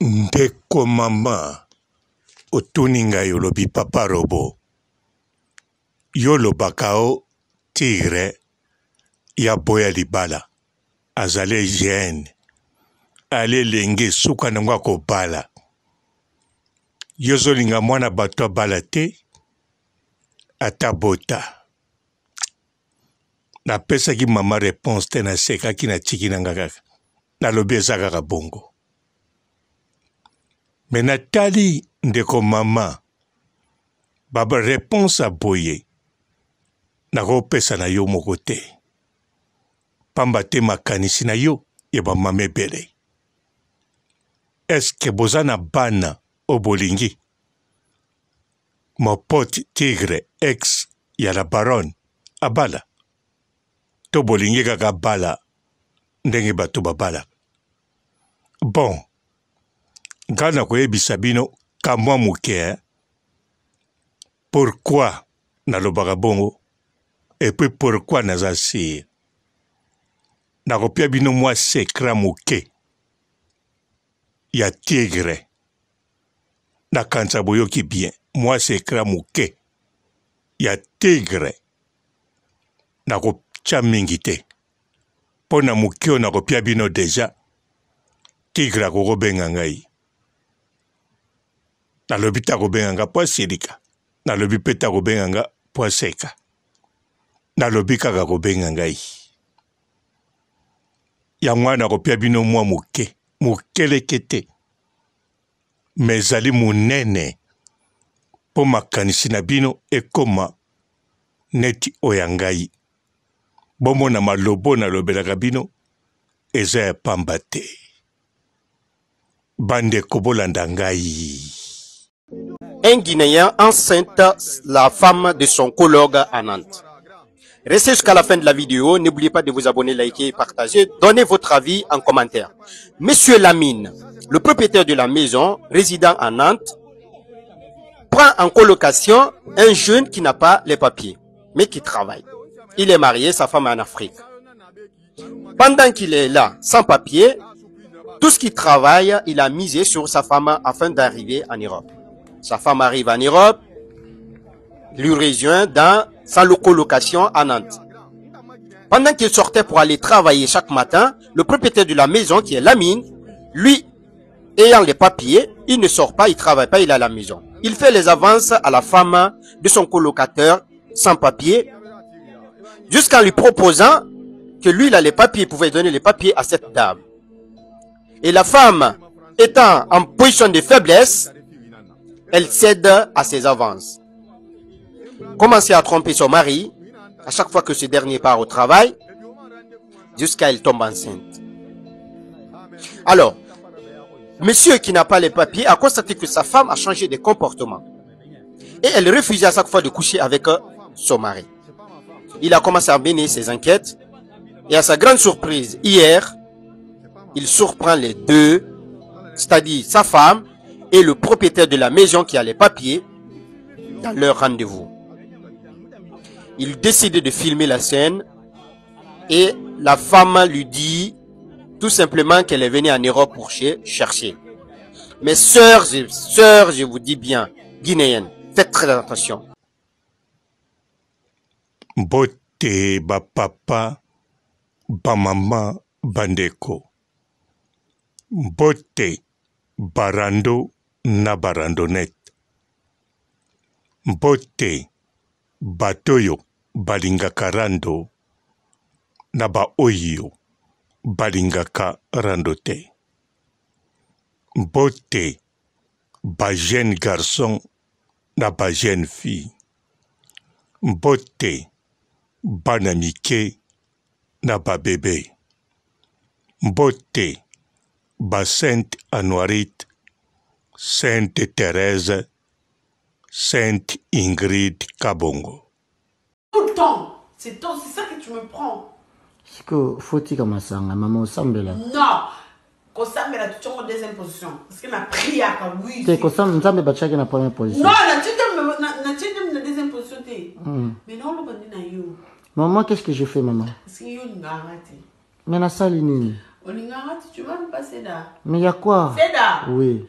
ndeko mama otuni ngai olobi papa robo yo olobaka o tigre ya boya libala azali egiene ali elenge esuka nango akobala yo ozolinga mwana bato abala te ata bota napesaki mama reponse te nasekaki natiki na nga kaka nalobi eza kaka bongo me natali ndeko mama bareponse boye nakopesa na yo moko te pamba te makanisi na yo ya bamama ebele eske boza na bana oyo bolingi mopote tigre ex ya la baron abala to bolingi kaka bala ndenge bato babalaka bon nga na koyebisa bino kamwa moke eh? pourkui nalobaka bongo epui pourkui naza sire nakopia bino mwa sekra moke ya tigre nakanisa boyoki bien mwa sekra moke ya tigre nakotya mingi te mpo na moke oyo nakopia bino deja tigre akokobenga ngai nalobi ta kobenga nga mpo asilika nalobi mpe ta kobenga nga mpo aseka nalobi kaka kobenga ngai yango wana kopia bino mwa moke mokeleke te me ezali monene mpo makanisi na bino ekoma neti oya ngai bomona malobo nalobelaka bino eza ya pamba te bandeko bolanda ngai un Guinéen enceinte la femme de son collègue à Nantes. Restez jusqu'à la fin de la vidéo. N'oubliez pas de vous abonner, liker et partager. Donnez votre avis en commentaire. Monsieur Lamine, le propriétaire de la maison, résident à Nantes, prend en colocation un jeune qui n'a pas les papiers, mais qui travaille. Il est marié, sa femme est en Afrique. Pendant qu'il est là, sans papier, tout ce qu'il travaille, il a misé sur sa femme afin d'arriver en Europe. Sa femme arrive en Europe, lui rejoint dans sa colocation à Nantes. Pendant qu'il sortait pour aller travailler chaque matin, le propriétaire de la maison, qui est Lamine, lui, ayant les papiers, il ne sort pas, il travaille pas, il est à la maison. Il fait les avances à la femme de son colocataire sans papier, jusqu'en lui proposant que lui, il a les papiers, il pouvait donner les papiers à cette dame. Et la femme, étant en position de faiblesse, elle cède à ses avances. Commencer à tromper son mari à chaque fois que ce dernier part au travail jusqu'à elle tombe enceinte. Alors, monsieur qui n'a pas les papiers a constaté que sa femme a changé de comportement et elle refusait à chaque fois de coucher avec euh, son mari. Il a commencé à mener ses enquêtes et à sa grande surprise, hier, il surprend les deux, c'est-à-dire sa femme et le propriétaire de la maison qui a les papiers dans leur rendez-vous. Il décide de filmer la scène et la femme lui dit tout simplement qu'elle est venue en Europe pour chercher. Mes sœurs, sœurs, je vous dis bien, guinéennes, faites très attention. Beauté, ba papa, ba maman, bandeko. Beauté, barando, na barandonete mpo te bato oyo balingaka rando na baoyo balingaka rando te mpo te bajeune garçon na bajeune fille mpo te bana mike na babebe mpo te basainte anoirite Sainte Thérèse, Sainte Ingrid Kabongo. Tout le temps, c'est toi, c'est ça que tu me prends. C'est que faut-il comme ça, maman, semble là. Non, qu'on semble là, tu es en deuxième position. Parce que ma prière, oui. C'est qu'on semble, nous sommes battus avec la première position. Non, la tienne, la tienne, la deuxième position, hmm. Mais non, le bonheur, n'a eu. Maman, qu'est-ce que je fais, maman Parce que tu n'as pas arrêté. Mais la salle, On pas tu vas me passer là. Mais il y a quoi C'est là. Oui.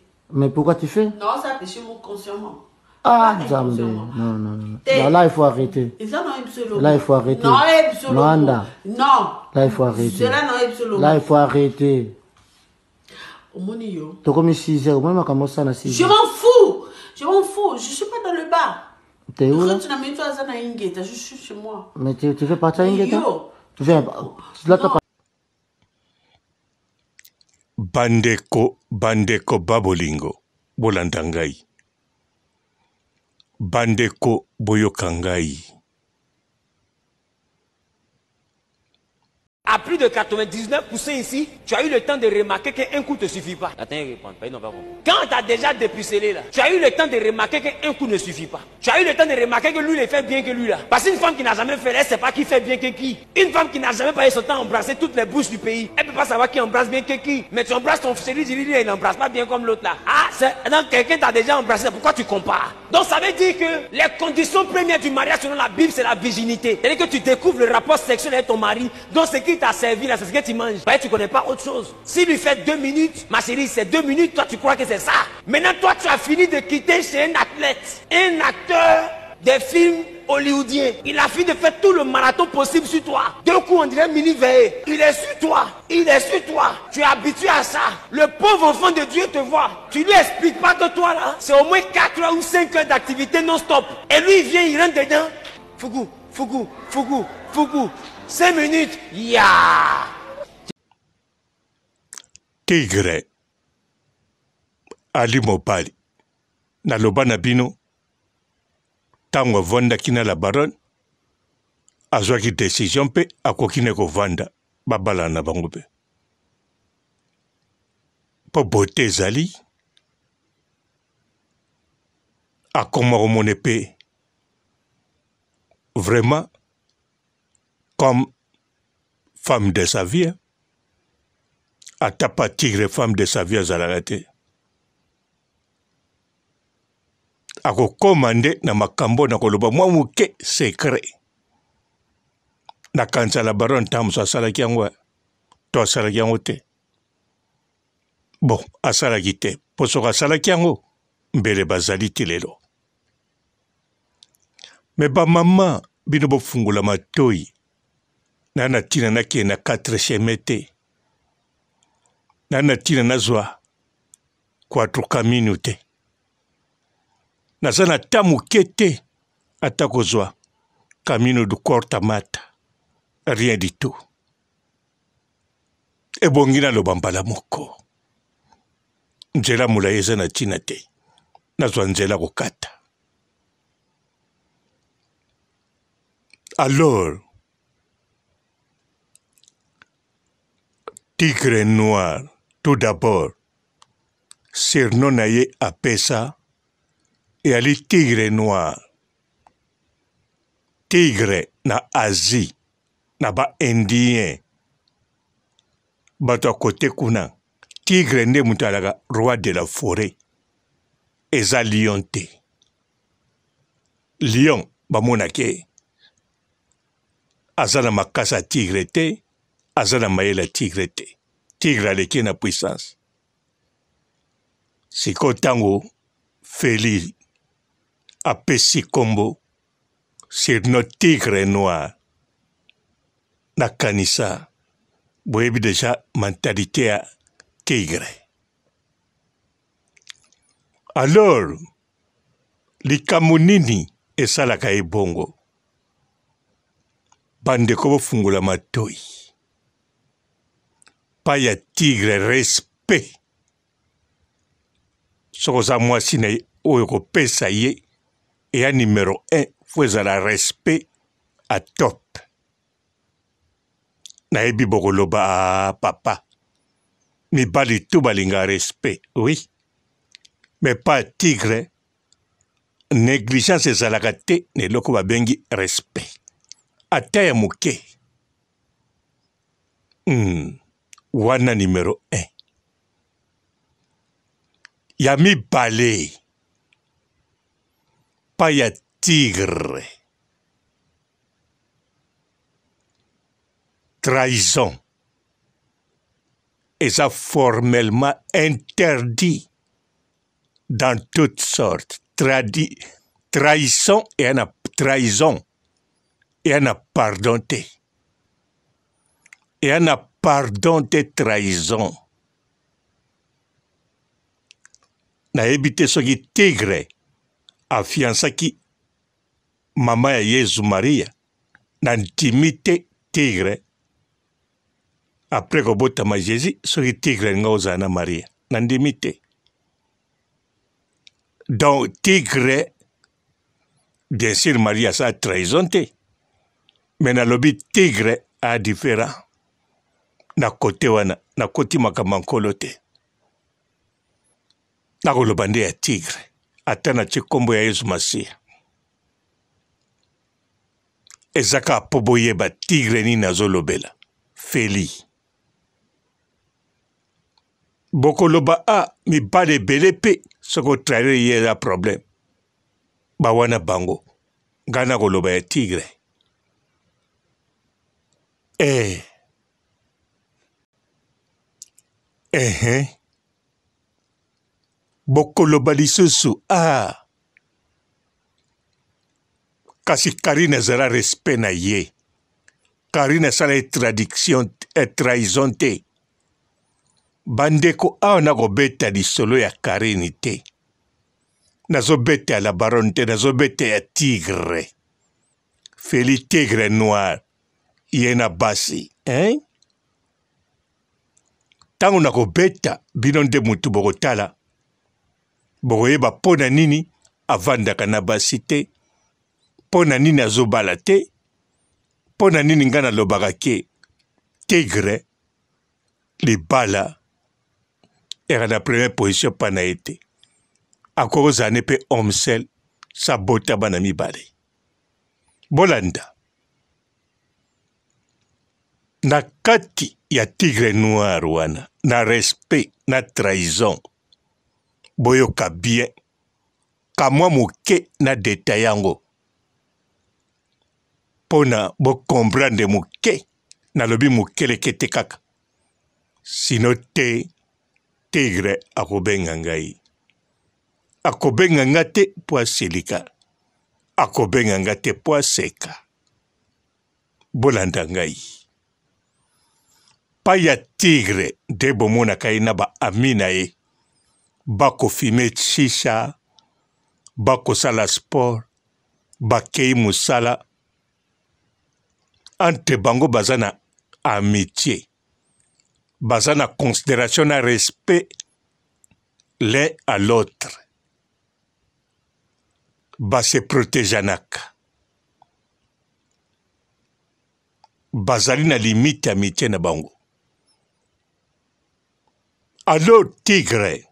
Mais pourquoi tu fais Non, ça péché mon consciemment. Ah, Zambé. Non, non, non. Là, là, il faut arrêter. Là, il faut arrêter. Non, Non. Là, il faut arrêter. Là, il faut arrêter. tu comme 6 heures. Moi, je commence à 6 heures. Je m'en fous. Je m'en fous. Je suis pas dans le bar. T'es où là Tu n'as même pas à Ingeta. Je suis chez moi. Mais tu, tu fais partie à Ingeta Tu fais. Là, bandeko bandeko babolingo bolanda ngai bandeko boyoka ngai A plus de 99% ici, tu as eu le temps de remarquer qu'un coup ne te suffit pas. Attends, pas, Quand tu as déjà dépucelé là, tu as eu le temps de remarquer qu'un coup ne suffit pas. Tu as eu le temps de remarquer que lui il fait bien que lui là. Parce qu'une femme qui n'a jamais fait, elle ne pas qui fait bien que qui. Une femme qui n'a jamais passé son temps à embrasser toutes les bouches du pays, elle ne peut pas savoir qui embrasse bien que qui. Mais tu embrasses ton fils, lui il n'embrasse pas bien comme l'autre là. Ah, donc quelqu'un t'a déjà embrassé, pourquoi tu compares Donc ça veut dire que les conditions premières du mariage selon la Bible, c'est la virginité. C'est-à-dire que tu découvres le rapport sexuel avec ton mari. Donc c'est qui t'a servi là, c'est ce que tu manges. Bah, tu connais pas autre chose. S'il lui fait deux minutes, ma chérie, c'est deux minutes, toi tu crois que c'est ça. Maintenant, toi tu as fini de quitter chez un athlète, un acteur des films hollywoodiens. Il a fini de faire tout le marathon possible sur toi. Deux coups, on dirait mini veillé. Il est sur toi. Il est sur toi. Tu es habitué à ça. Le pauvre enfant de Dieu te voit. Tu lui expliques pas de toi là, c'est au moins quatre heures ou cinq heures d'activité non-stop. Et lui, il vient, il rentre dedans. Fougou, Fougou, Fougou, Fougou, Cinq minutes, ya yeah. Tigre Ali Mopali naloba na bino ntango avandaki na la baronne azwaki desizio mpe akoki ne kovanda babalana na bango mpe mpo bote ezali akoma komone mpe vraimen comme femme de sa vie atapa tigre femme de sa vie azalaka te akokóma nde na makambo na koloba mwa moke sekre nakanisa ya baron ntan moso asalaki yango to asalaki yango te bon asalaki te mpo soko asalaki yango mbele bazali ti lelo me bamama bino bofungola matoi na na tina na ke na quatre chemin te na na tina nazwa quatre camino te naza na ta moke te ata kozwa camino du corta mata rien du tout ebongi naloba mbala moko nzela molai eza na ntina te nazwa nzela kokata alors Tigre Noir, tout d'abord, surnom na ye apesa eyali Tigre Noir. Tigre na Asie na ba-indien bato ya kote kuna tigre nde moto alaka roi de la forêt eza lion te lion bamonaki aza na makasa ya tigre te aza na mayele ya tigre te tigre aleki na puissance sikoyo ntango feli apesi kombo surno tigre noir nakanisa boyebi deja mentalité ya tigre alors likambo nini esalaka ye bongo bandeko bofungola matoi epai ya tigre respect soki oza mwasi na ye oyo kopesa ye eya numero 1 fo ezala respect atop nayebi bokoloba papa mibali tu balinga respect oui mais pas tigre négligence ezalaka te na eloko babengi respect ata ya moke mm. wana numéro 1 Yami mis Paya tigre trahison Et ça formellement interdit dans toutes sortes Tradi trahison et na trahison et na pardonté et un pardon te trahison nayebi te soki tigre afiansaki mama ya yezu maria na ntimi te tigre apres kobotama jésus soki tigre alinga ozala na maria na ndimi te donc tigre bien sûr maria asala trahison te me nalobi tigre a différent na kote wana nakoti makambo nkolo te nakoloba nde ya tigre ata natie nkombo ya yesu masiya eza kaka mpo boyeba tigre nini azolobela feli bokoloba a mibale ebele mpe soki otraire ye eza probleme bawana bango ngai nakoloba ya tigre eh. ehe bokoloba lisusu a ah. kasi karine ezala respect na ye karine asala ye tradiction e trahison te bandeko awa nakobeta lisolo ya karine te nazobeta ya la baronne te nazobeta ya tigre feli tigre noir ye na basi hein? ntango nakobeta bino nde motu bokotala bokoyeba mpo na nini avandaka na basi te mpo na nini azobala te mpo na nini ngai nalobaka ke tigre libala eka na première position mpa na ye te akokozala ne mpe homsel sabota bana mibale bolanda na kati ya tigre noir wana na respect na trahison boyoka bien kamwa moke na detail yango mpona bokomprendre moke nalobi mokeleke te kaka sino te tigre akobenga ngai akobenga nga te mpo asilika akobenga nga te mpo aseka bolanda ngai ya tigre nde bomonaka ye na baami na ye bakofime shisha bakosala sport bakei mosala entre bango baza na amitié baza na considération na respect l'un à l'autre base protejanaka bazali na limite ya amitié na bango alo tigre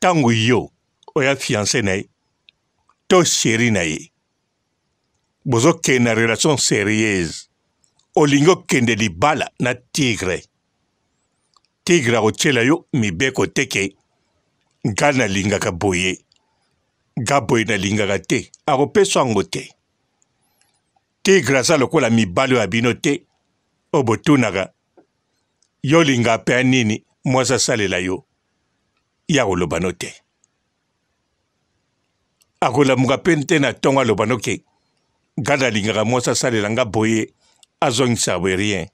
tangu yo o y'a fiancé na ye to seri na ye bozo kende na relation sérieuse olingi okende libala na tigre tigre akotiela yo mibeko teke nga nalingaka boye nga boye nalingaka te akopesa yango te tigre aza lokola mibali oyo ya bino te oyo botunaka yo linga mpe ya nini moasasalela yo ya koloba no te akolamuka mpe nte na ntongo aloba noke gada alingaka mwasi asalela nga boye azongisa bwe rien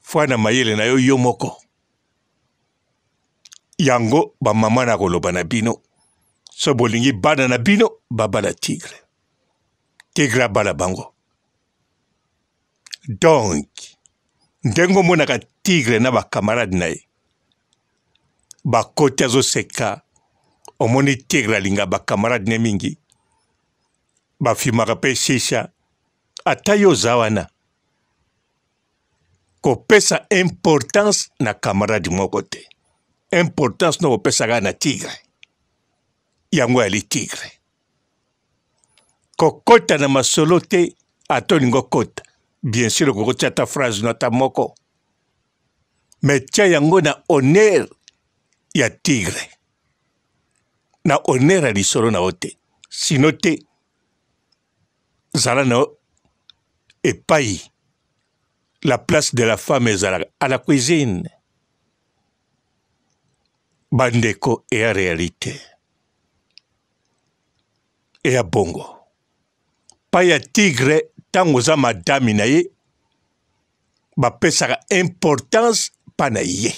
fwa na mayele na yo yo moko yango bamama na koloba na bino so bolingi bana na bino babala tigre tigre abala bango donc ndenge omonaka tigre na bakamarade na ye bakoti azoseka omoni tigre alinga bakamarade ne mingi bafimaka mpe shisha ata yo oza wana kopesa importance na kamarade moko te importance no kopesa kaka na tigre yango yali tigre kokɔta na masolo te ata olingi okɔta bien sûr okokotia ata phrase no ata moko me tia yango na honneur ya tigre na honneur ya lisolo na yo te sino te zala na yo epai la place de la femme ezalaka à la cuisine bandeko eya réalité eya bongo pai ya tigre ntango oza madami na ye bapesaka importance mpa na ye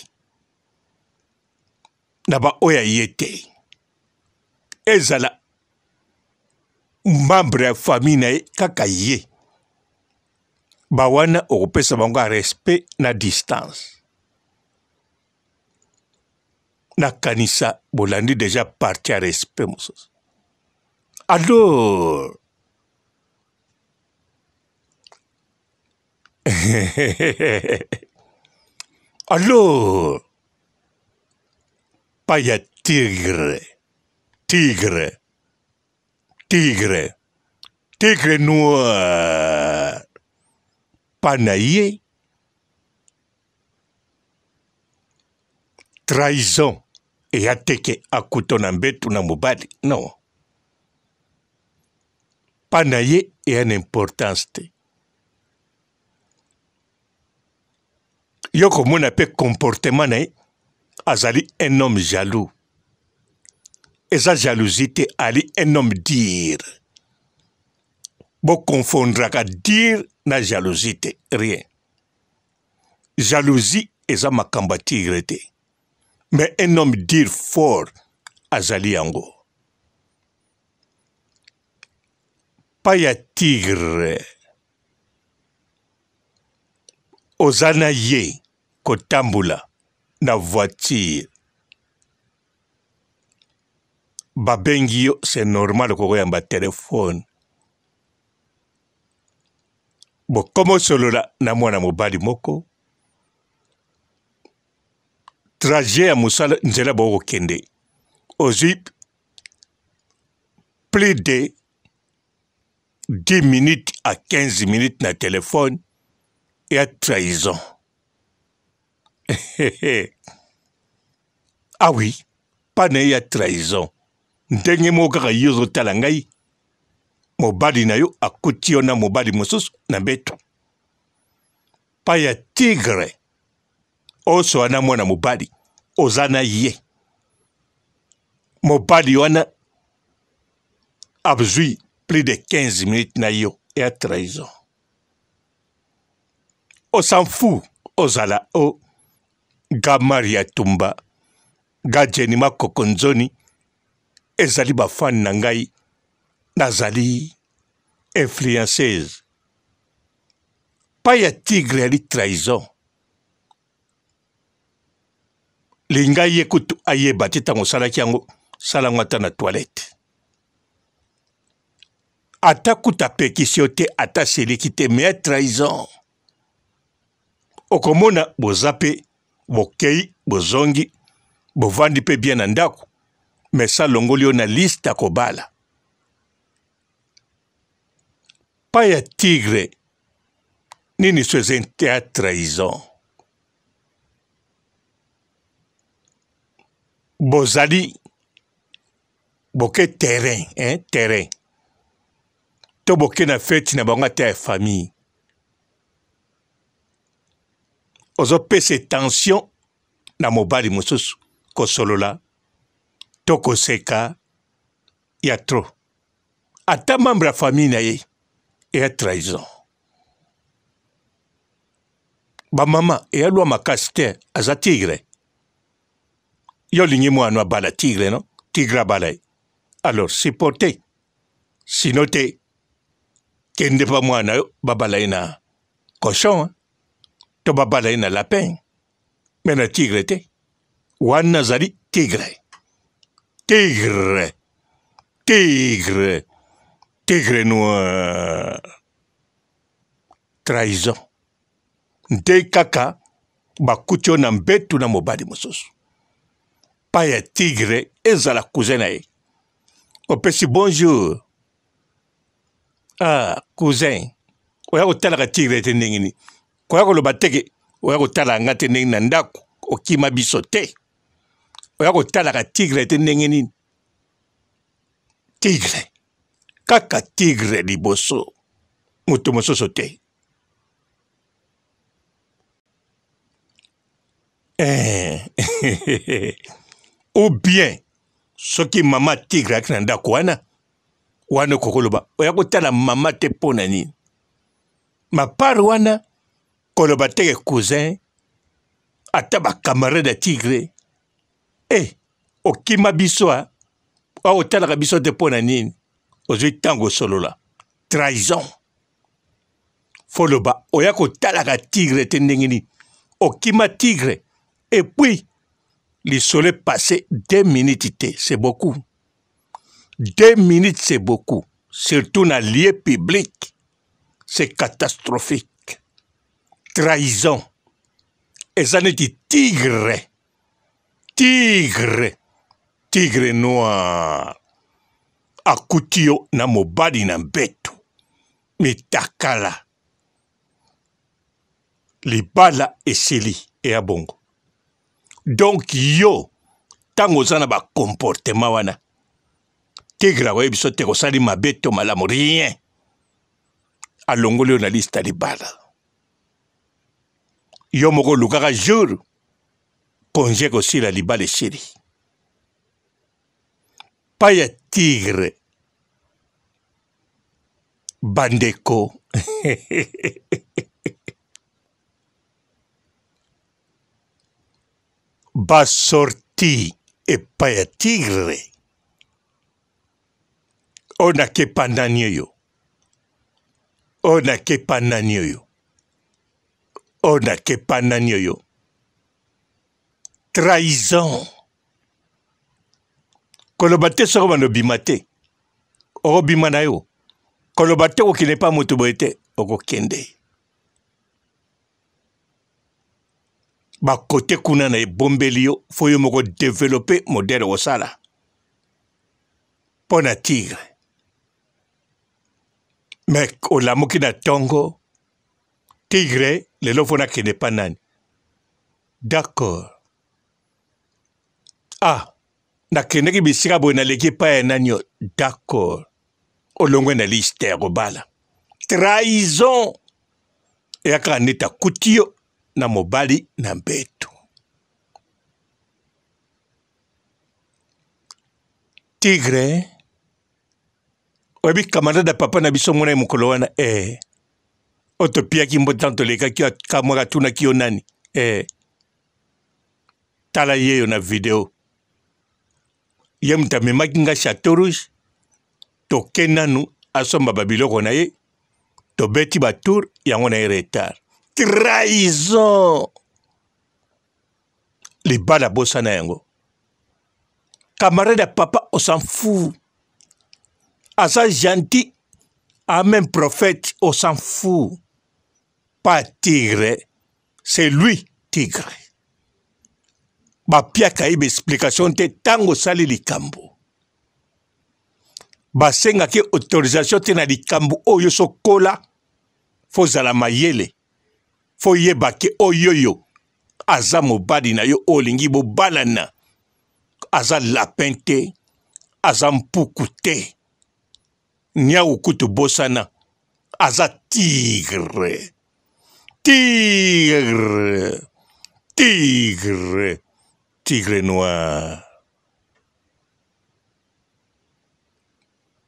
na baoyo aye te ezala membre ya famille na ye kaka ye bawana okopesa bango ya respect na distance nakanisa bolandi deja parti ya respect mosusu alors Allô Paya tigre, tigre, tigre, tigre noir, panaillé, trahison, et ateke akuto na mbetu na mobali, non. Panaillé et une importance. yo komona mpe comportement na ye azali un homme jaloux eza jalousie te ali un homme dire bokonfondraka dire na jalousie te rien jalousie eza makambo ya tigre te mais un homme dire fort azali yango pai ya tigre oza na ye kotambola na voiture babengi yo c'est normal kokoyamba telefone bokomosolola na mwana mobali moko traje ya mosala nzela bokokende ozwi plus de 10 minutes à 15 minutes na telefone ya trahison ah oui pane ya trahison ndenge moko kaka ye ozotala ngai mobali na yo akuti yo na mobali mosusu na mbeto pai ya tigre oso wana mwana mobali oza na ye mobali wana abzwi plus de 15 minutes na yo ya trahison osanfu ozala o ga mari ya tumba ga jeni makoko nzoni ezali bafani na ngai nazali influenceuse pai ya tigre yali trahison linga ye kutu ayeba te ntango osalaki yango salango ata na toilette ata kutu apekisi yo te ata seleki te me ya trahison okomona boza mpe bokei bozongi bovandi mpe bien na ndako me salongoli yo na liste ya kobala pai ya tigre nini so eza ya trahison bozali boke terrain hein, terrain to boke na feti na bango ata ya famille ozopesa etension na mobali mosusu kosolola to koseka ya tro ata membre ya famille na ye eya trahison bamama eya lwa makasi te aza tigre yo olingi mwana abala tigre no tigre abala ye alors supporte sino te kende pa mwana yo babala ye na cochon to babala ye na lapin me na tigre te wani nazali tigre tigre tigre tigre noir trahison nde kaka bakuti oyo na mbetu na mobali mosusu pai ya tigre ezala cousin na ye opesi bonjour ah cousin oya kotalaka tigre ete ndenge nini koya koloba teke oya kotala nga te ndenge na ndako okima biso te oya kotalaka tigre te ndenge nini tigre kaka tigre liboso moto mosusu te eh. ou bien soki mama tigre ayaki na ndako wana wana okokoloba oya kotala mama te mpo na nini mapare wana koloba teke cousin ata bacamarade ya tigre e okima biso a awa otalaka biso te mpo na nini ozwi ntango osolola trahison fo loba oya kotalaka tigre te ndenge nini okima tigre epuis lisolo epasse deux minutes te c'est beaucoup deux minutes c'est beaucoup surtout na lieu public c'est catastrophique trahison eza neti tigre tigre tigre noir akuti yo na mobali na mbeto mitakala libala esili eya bongo donk yo ntango oza na bakomportema wana tigre akoyebi so te kosali mabe to malamu rien alongoli yo na liste ya libala yo moko olukaka jour konje kosila libala esili pai ya tigre bandeko basorti epai ya tigre oyo nake pandani oyo oyo nake pandani oyo oyo oh, nakepa nani oyo trahison koloba te soko bana obima te okobima na yo koloba te okokende mpa moto boye te okokende bakote kuna na ebombeli yo fo yo moko develope modele kosala mpo na tigre me olamuki na ntongo tigre lelo mpo nakendepani nani d'accord ah nakendaki bisika boye naleki epai ya nani yo d'accord olongwe na liste ya kobala trahison eya kaka neti akuti yo na mobali na mbeto tigre oyebi kamandada papa na biso mwana ye mokolo wana e eh. otopiaki mbotana tolekaki kamwa katunaki yo nani eh. tala yeyo na video ye mutu amemaki nga chateau rouge toke nanu asombaba biloko na ye tobeti batour yango na ye retard trahison libala bosana yango camarade ya papa on s'en fout aza gentil amen prophète on s'en fout pas tigre c'est lui tigre bapiaka ye baexplication te ntango osali likambo basengaki autorisation te na likambo oyo sokola fozala mayele foyebake oyoyo aza mobali na yo oyo olingi bobalana aza lapin te aza mpuku te niau kutu bosana aza tigre tigre, tigre, tigre noir.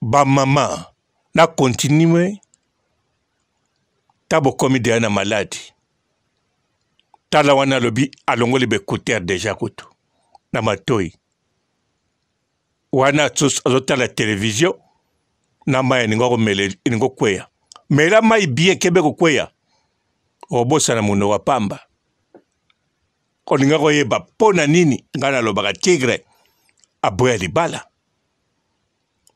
bamama na kontinue ta bokomi deya na maladi tala wana alobi alongoli baécouteur deja kutu na matoi wana asusu azotala televizio na mai eningo akokweya mela mai bien kebe kokweya obosana munoko apamba olinga koyeba mpo na nini ngai nalobaka tigre aboya libala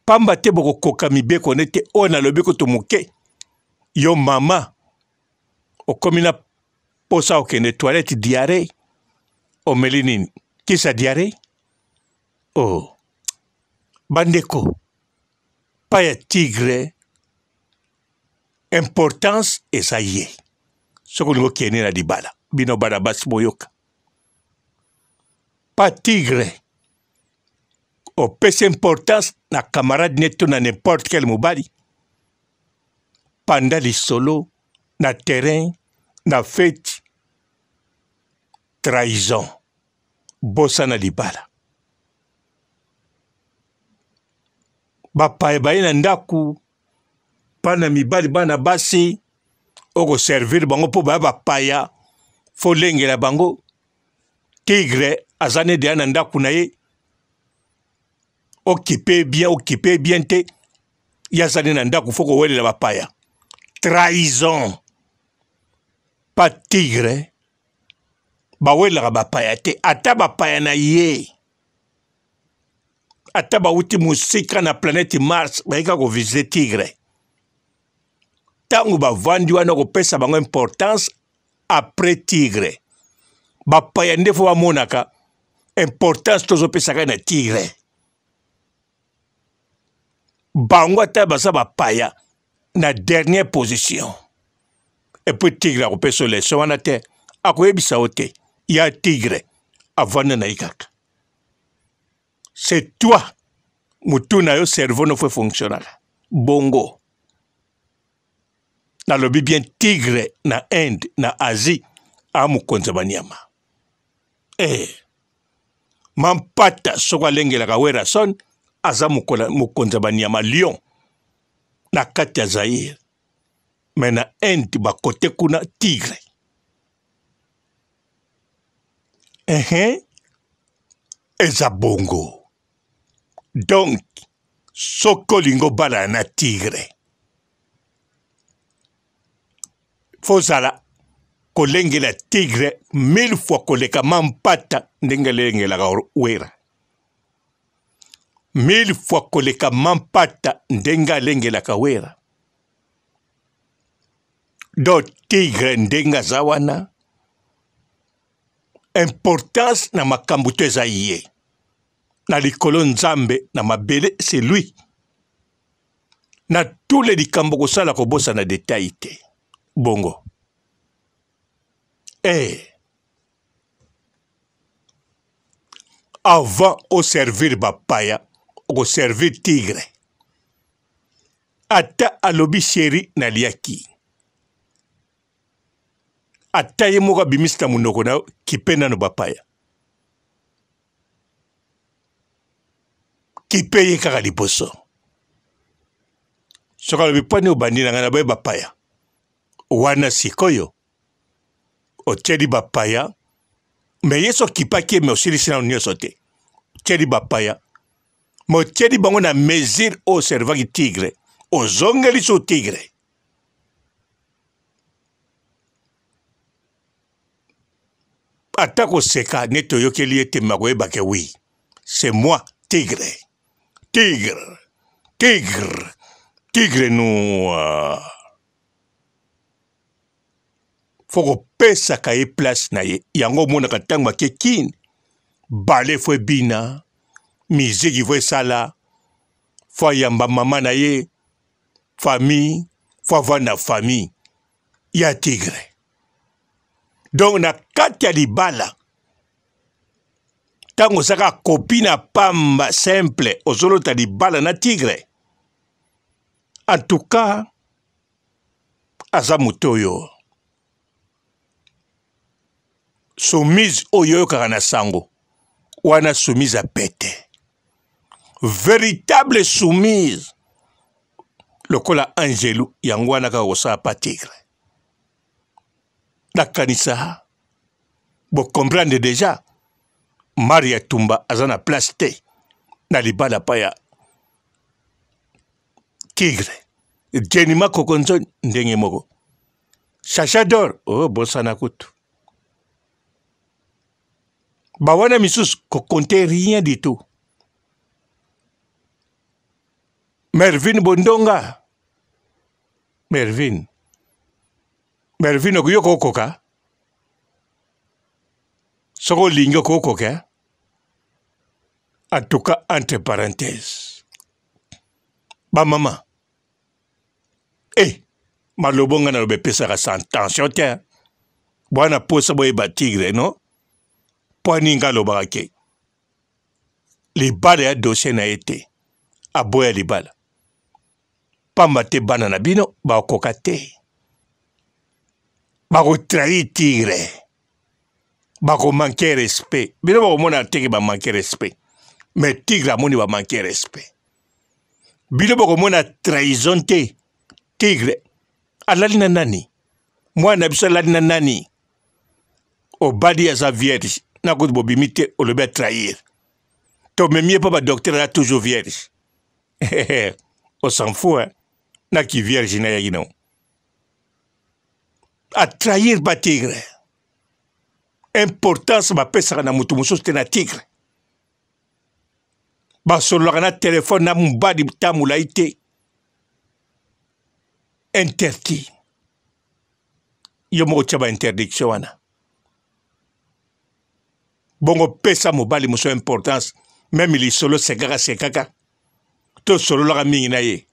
pamba te bokokoka mibeko nde te oyo nalobi kutu moke yo mama okomi na posa okende toilette diare omeli nini kisa diare o oh. bandeko pa ya tigre importance eza ye sokolingo okende na libala bino bana basi boyoka pa tigre opesa importance na camarade ne to na nimporte quel mobali panda lisolo na terrain na fete trahison bosa na libala bapaya baye na ndaku bana mibali bana basi okoservire bango mpo baya bapaya fo olengela bango tigre aza ne deya na ndako na ye okipe bien okipe bien te ye aza ne na ndako fo kowelela bapaya trahison pa tigre bawelaka bapaya te ata bapaya na ye ata bawuti mosika na planete mars bayika kovisite tigre ntango bavandi wana kopesa bango importance apres tigre bapaya nde fo bamonaka importance tozopesaka na tigre bango ata baza bapaya na dernière position epuis tigre akopesa leso wana te akoyebisa yo te ya tigre avanda na ye kaka c'est toi motu na yo cerveau no fo efonctionnaka bongo nalobi bien tigre na inde na asie amokonzi baniama e eh, mampata soko alengelaka werason aza mokonzi baniama lion na kati ya zaire me na inde bakote kuna tigre ehe eza bongo donk soki olingi obala na tigre fo ozala kolengela tigre mille fois koleka mampata ndenge alengelaka wera mille fois koleka mampata ndenge alengelaka wera do tigre ndenge aza wana importance na makambo to eza ye na likolo nzambe na mabele c'est lui na tule likambo kosala kobosana detai te bongo e avant oservir bapaya okoservir tigre ata alobi sheri naliaki ata ye moko abimisi na monoko na kipe nano bapaya kipe ye kaka liboso soki alobi pani obandi na ngai na boye bapaya wana sikoyo otyeli bapaya me ye so okipaki eme osilisi nano nyonso te otyeli bapaya me otyeli bango na mesure oyo oservaki tigre ozongeli so tigre ata koseka ne toyokeli ete makoyebake wi c'est moi tigre tigre tigre tigre noir fo kopesaka ye place na ye yango omonaka ntango akekini bale fo ebina miziki fo esala fo ayamba mama na ye famille fo avanda famille ya tigre donk na kati ya libala ntango ozaka kopi na pamba simple ozolota libala na tigre en tout cas aza moto oyo somise oyo oyokaka na sango wana somise apete véritable somise lokola angelu yango wana kaka kosala patigre nakanisa bocomprendre déjà mari ya tumba aza na place te na libala pa ya tigre jenima kokonzo ndenge moko chachador o oh, bosana kutu bawana misusu kokonte rien du tout mervin bondonga mervin mervin okuyoka okoka soko olingi okokoka en tout cas entre parenthèse bamama e eh, malobo ngai naloba epesaka sans tension te bwana posa boyeba tigre no pɔni ka lɔbaga kɛ liba de ya dose na ye te a boya liba la pamba te bana na bino bakoka te bakotrahi tigre bakomanke respect bino bakomona teke bamanke respect me tigre amoni bamanke respect bino bakomona trahison te tigre alali na nani mwana na biso alali na nani obadi aza vierge nakuti bobimi te olobi atrahir tomemi ye mpo badoktere aza toujours vierge osan fou hein? naki vierge nayaki nao atrahir batigre importance bapesaka na motu mosusu te na tigre basololaka na telefone na mobali ta molai te interdit yo moko tya bainterdiction wana bongo pesa mobali moso importance meme lisolo sekaka sekaka tosololaka mingi na ye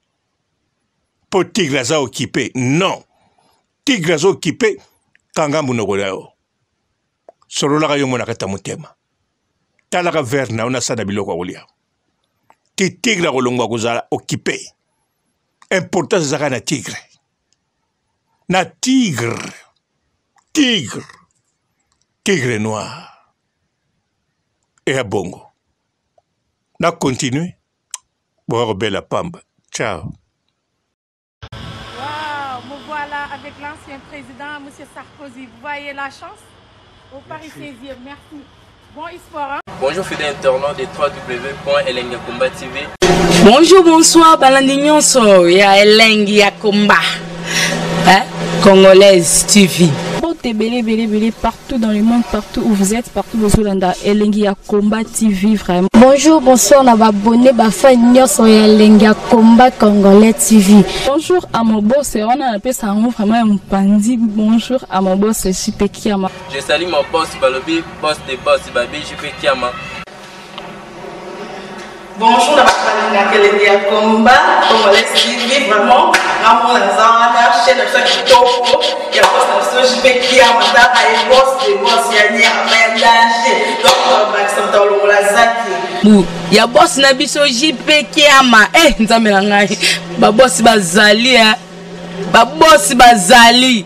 mpo tigre aza okipe non tigre aza okipe kanga munoko na yo sololaka yo monaka ta motema talaka vere na yo nasala biloko ya kolia ti tigre akolongwa kozala okipe importance ezaka na tigre na tigre tigre tigre noir et à bongo na continue la pamba ciao wow, me voilà avec l'ancien président monsieur sarkozy vous voyez la chance au paris 16e merci bon espoir hein? bonjour fidèle internaute de 3 tv bonjour bonsoir Balandignon, nyonso ya elengi ya hein? congolaise tv ebele ebele ebele partout dans le monde partout où vous êtes partout bozolanda elengi ya combat tv vraiment bonjour bonsoir na babone bafan nyonso ya elengi ya combat congolais tv bonjour à mobose wana napesa yango vraiment ya mopanzi bonjour à mobose jipe kiama je sali mobos balobi bos de bos babi jipe kiama bonjour na bakaleli na kelenge ya komba congolais tv vraiment ngamona naza wana chaine biso ya kitoko ya bos na biso jipekia mataka ye bos de bos ya niama ya danger donc babakisa moto alongola zaki ya bosi na biso jipekiama e eh, nzambe na ngai babosi bazali babosi bazali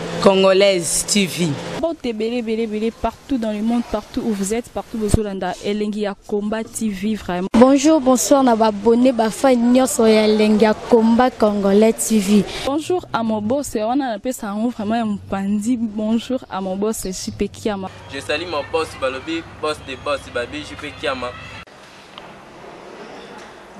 Congolaise TV. partout dans le monde, partout où vous êtes, partout où vous êtes, Elengi Combat TV vraiment. Bonjour, bonsoir, na abonné bafa nyoso ya Elengi Combat Congolais TV. Bonjour à mon boss, on a appelé ça vraiment un pandi. Bonjour à mon boss, Jipe Kiama. Je salue mon boss Balobi, boss des boss Babi Jipe Kiama.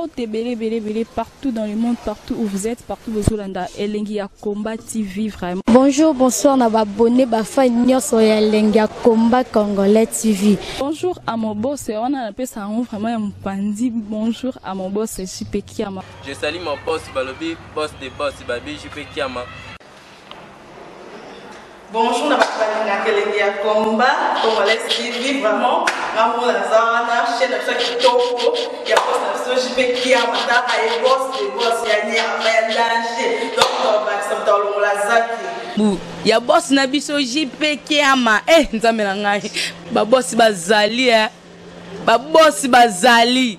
porte ebele ebele ebele partout dans le monde partout où vous êtes partout bozolanda elengi ya combat tv vraiment bonjour bonsoir na babone bafani nyonso ya elengi ya combat congolais tv bonjour à mon boss wana napesa yango vraiment ya mopandi bonjour à mon boss jp kiama je sali mon boss balobi boss de boss babi jp kiama bonjour na bato balinga kelenge ya komba congolais tv vraiment ngambo naza wana chaine na biso ya kitoko ya bos na biso jipe kia mataka ye bos de bos ya nyama ya danger donc tobakisa moto alongola zaki ya bosi na biso jipe kiama e eh, nzambe na ngai babosi bazali e eh. babosi bazali